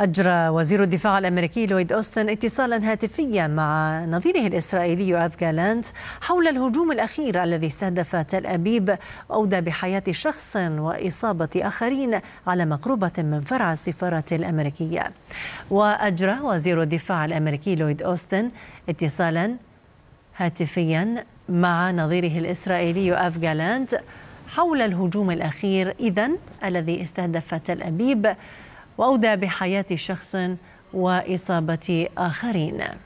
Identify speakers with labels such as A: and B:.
A: أجرى وزير الدفاع الأمريكي لويد أوستن اتصالا هاتفيا مع نظيره الإسرائيلي آف جالانت حول الهجوم الأخير الذي استهدف تل أبيب وأودى بحياة شخص وإصابة آخرين على مقربة من فرع السفارة الأمريكية وأجرى وزير الدفاع الأمريكي لويد أوستن اتصالا هاتفيا مع نظيره الإسرائيلي آف جالانت حول الهجوم الأخير إذن الذي استهدف تل أبيب وأودى بحياة شخص وإصابة آخرين